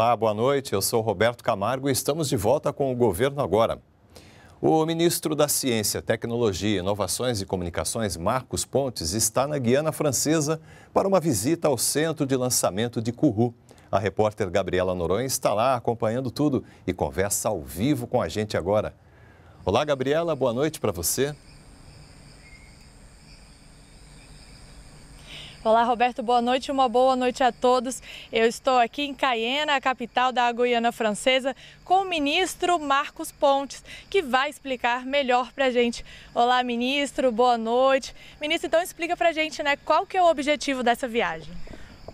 Olá, boa noite. Eu sou Roberto Camargo e estamos de volta com o Governo Agora. O ministro da Ciência, Tecnologia, Inovações e Comunicações, Marcos Pontes, está na Guiana Francesa para uma visita ao centro de lançamento de Kourou. A repórter Gabriela Noronha está lá acompanhando tudo e conversa ao vivo com a gente agora. Olá, Gabriela, boa noite para você. Olá, Roberto, boa noite, uma boa noite a todos. Eu estou aqui em Cayena, a capital da Guiana Francesa, com o ministro Marcos Pontes, que vai explicar melhor para a gente. Olá, ministro, boa noite. Ministro, então explica para a gente né, qual que é o objetivo dessa viagem.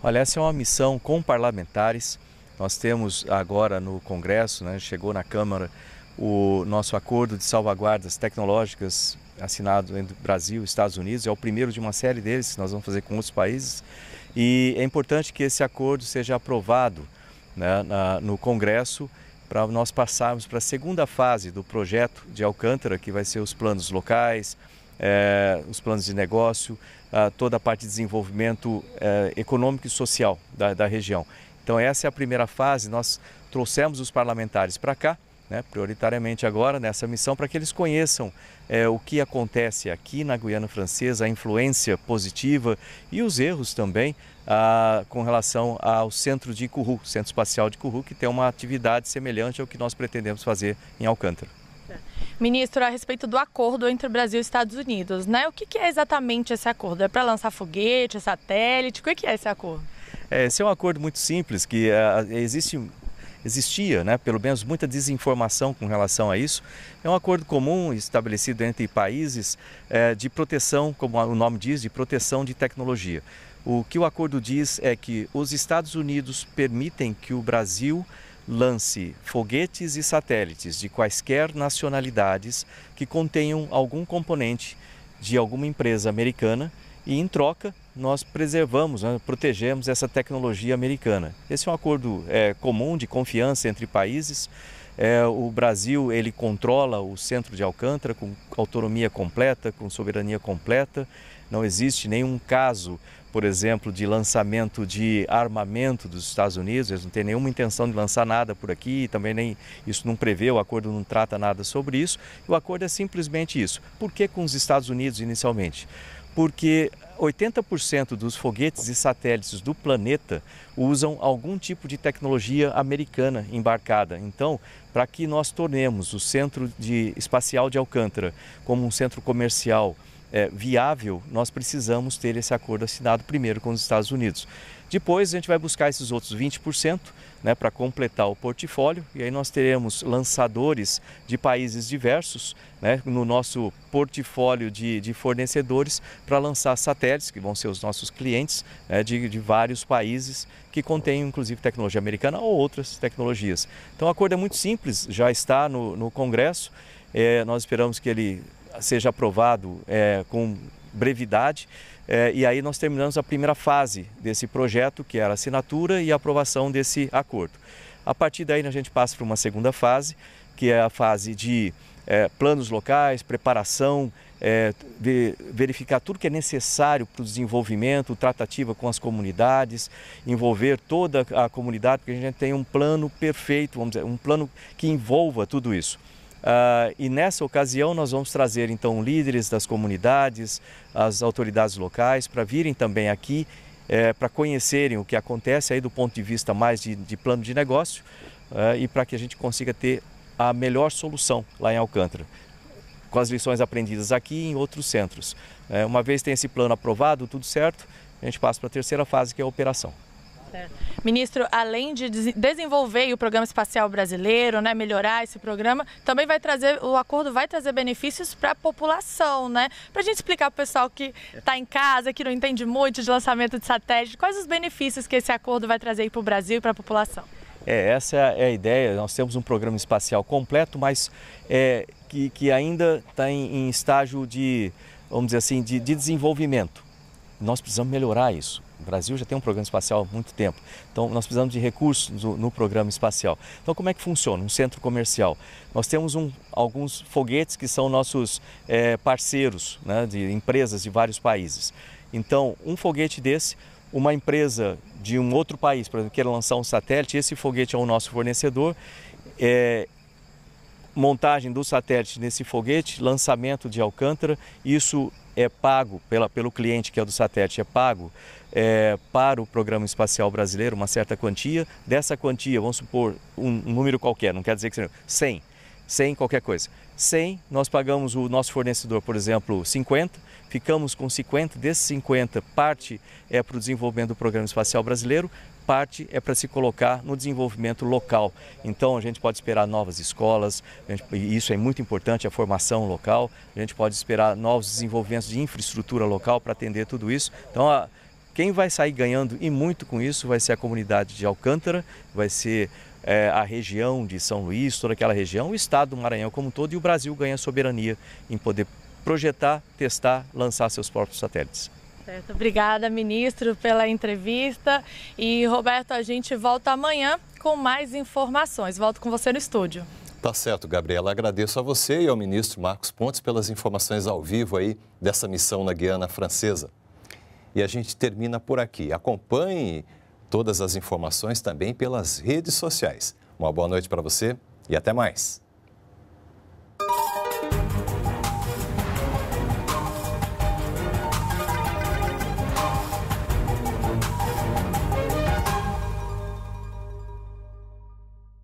Olha, essa é uma missão com parlamentares. Nós temos agora no Congresso, né, chegou na Câmara, o nosso acordo de salvaguardas tecnológicas assinado entre Brasil e Estados Unidos, é o primeiro de uma série deles que nós vamos fazer com outros países. E é importante que esse acordo seja aprovado né, na, no Congresso para nós passarmos para a segunda fase do projeto de Alcântara, que vai ser os planos locais, é, os planos de negócio, toda a parte de desenvolvimento é, econômico e social da, da região. Então essa é a primeira fase, nós trouxemos os parlamentares para cá, né, prioritariamente agora nessa missão, para que eles conheçam é, o que acontece aqui na Guiana Francesa, a influência positiva e os erros também ah, com relação ao centro de Kourou, Centro Espacial de Kourou, que tem uma atividade semelhante ao que nós pretendemos fazer em Alcântara. Ministro, a respeito do acordo entre o Brasil e Estados Unidos, né? O que, é exatamente esse acordo? É para lançar foguete, é satélite? O que, que é esse acordo? É, esse é um acordo muito simples, que uh, existe existia, né, pelo menos muita desinformação com relação a isso. É um acordo comum estabelecido entre países é, de proteção, como o nome diz, de proteção de tecnologia. O que o acordo diz é que os Estados Unidos permitem que o Brasil lance foguetes e satélites de quaisquer nacionalidades que contenham algum componente de alguma empresa americana e, em troca, nós preservamos, né, protegemos essa tecnologia americana. Esse é um acordo é, comum de confiança entre países. É, o Brasil ele controla o centro de Alcântara com autonomia completa, com soberania completa. Não existe nenhum caso, por exemplo, de lançamento de armamento dos Estados Unidos. Eles não têm nenhuma intenção de lançar nada por aqui, também nem isso não prevê, o acordo não trata nada sobre isso. O acordo é simplesmente isso. Por que com os Estados Unidos inicialmente? porque 80% dos foguetes e satélites do planeta usam algum tipo de tecnologia americana embarcada. Então, para que nós tornemos o Centro de Espacial de Alcântara como um centro comercial é, viável, nós precisamos ter esse acordo assinado primeiro com os Estados Unidos. Depois a gente vai buscar esses outros 20% né, para completar o portfólio e aí nós teremos lançadores de países diversos né, no nosso portfólio de, de fornecedores para lançar satélites, que vão ser os nossos clientes né, de, de vários países que contêm inclusive tecnologia americana ou outras tecnologias. Então o acordo é muito simples, já está no, no Congresso, é, nós esperamos que ele seja aprovado é, com brevidade. É, e aí nós terminamos a primeira fase desse projeto, que era a assinatura e a aprovação desse acordo. A partir daí a gente passa para uma segunda fase, que é a fase de é, planos locais, preparação, é, de verificar tudo que é necessário para o desenvolvimento, tratativa com as comunidades, envolver toda a comunidade, porque a gente tem um plano perfeito, vamos dizer, um plano que envolva tudo isso. Uh, e nessa ocasião nós vamos trazer então líderes das comunidades, as autoridades locais para virem também aqui é, para conhecerem o que acontece aí do ponto de vista mais de, de plano de negócio uh, e para que a gente consiga ter a melhor solução lá em Alcântara com as lições aprendidas aqui e em outros centros. É, uma vez tem esse plano aprovado, tudo certo, a gente passa para a terceira fase que é a operação. É. Ministro, além de desenvolver o programa espacial brasileiro, né, melhorar esse programa, também vai trazer, o acordo vai trazer benefícios para a população, né? Para a gente explicar para o pessoal que está em casa, que não entende muito de lançamento de satélite, quais os benefícios que esse acordo vai trazer para o Brasil e para a população? É, essa é a ideia. Nós temos um programa espacial completo, mas é, que, que ainda está em, em estágio de, vamos dizer assim, de, de desenvolvimento. Nós precisamos melhorar isso. O Brasil já tem um programa espacial há muito tempo, então nós precisamos de recursos no, no programa espacial. Então, como é que funciona um centro comercial? Nós temos um, alguns foguetes que são nossos é, parceiros né, de empresas de vários países. Então, um foguete desse uma empresa de um outro país, por exemplo, lançar um satélite, esse foguete é o nosso fornecedor. É, montagem do satélite nesse foguete, lançamento de Alcântara, isso é pago pela, pelo cliente, que é o do satélite, é pago é, para o Programa Espacial Brasileiro uma certa quantia. Dessa quantia, vamos supor um, um número qualquer, não quer dizer que seja 100, 100 qualquer coisa. 100, nós pagamos o nosso fornecedor, por exemplo, 50, ficamos com 50, desses 50 parte é para o desenvolvimento do Programa Espacial Brasileiro, parte é para se colocar no desenvolvimento local. Então a gente pode esperar novas escolas, gente, e isso é muito importante, a formação local, a gente pode esperar novos desenvolvimentos de infraestrutura local para atender tudo isso. Então a, quem vai sair ganhando e muito com isso vai ser a comunidade de Alcântara, vai ser é, a região de São Luís, toda aquela região, o estado do Maranhão como um todo e o Brasil ganha soberania em poder projetar, testar, lançar seus próprios satélites. Certo. Obrigada, ministro, pela entrevista. E, Roberto, a gente volta amanhã com mais informações. Volto com você no estúdio. Tá certo, Gabriela. Agradeço a você e ao ministro Marcos Pontes pelas informações ao vivo aí dessa missão na Guiana Francesa. E a gente termina por aqui. Acompanhe todas as informações também pelas redes sociais. Uma boa noite para você e até mais.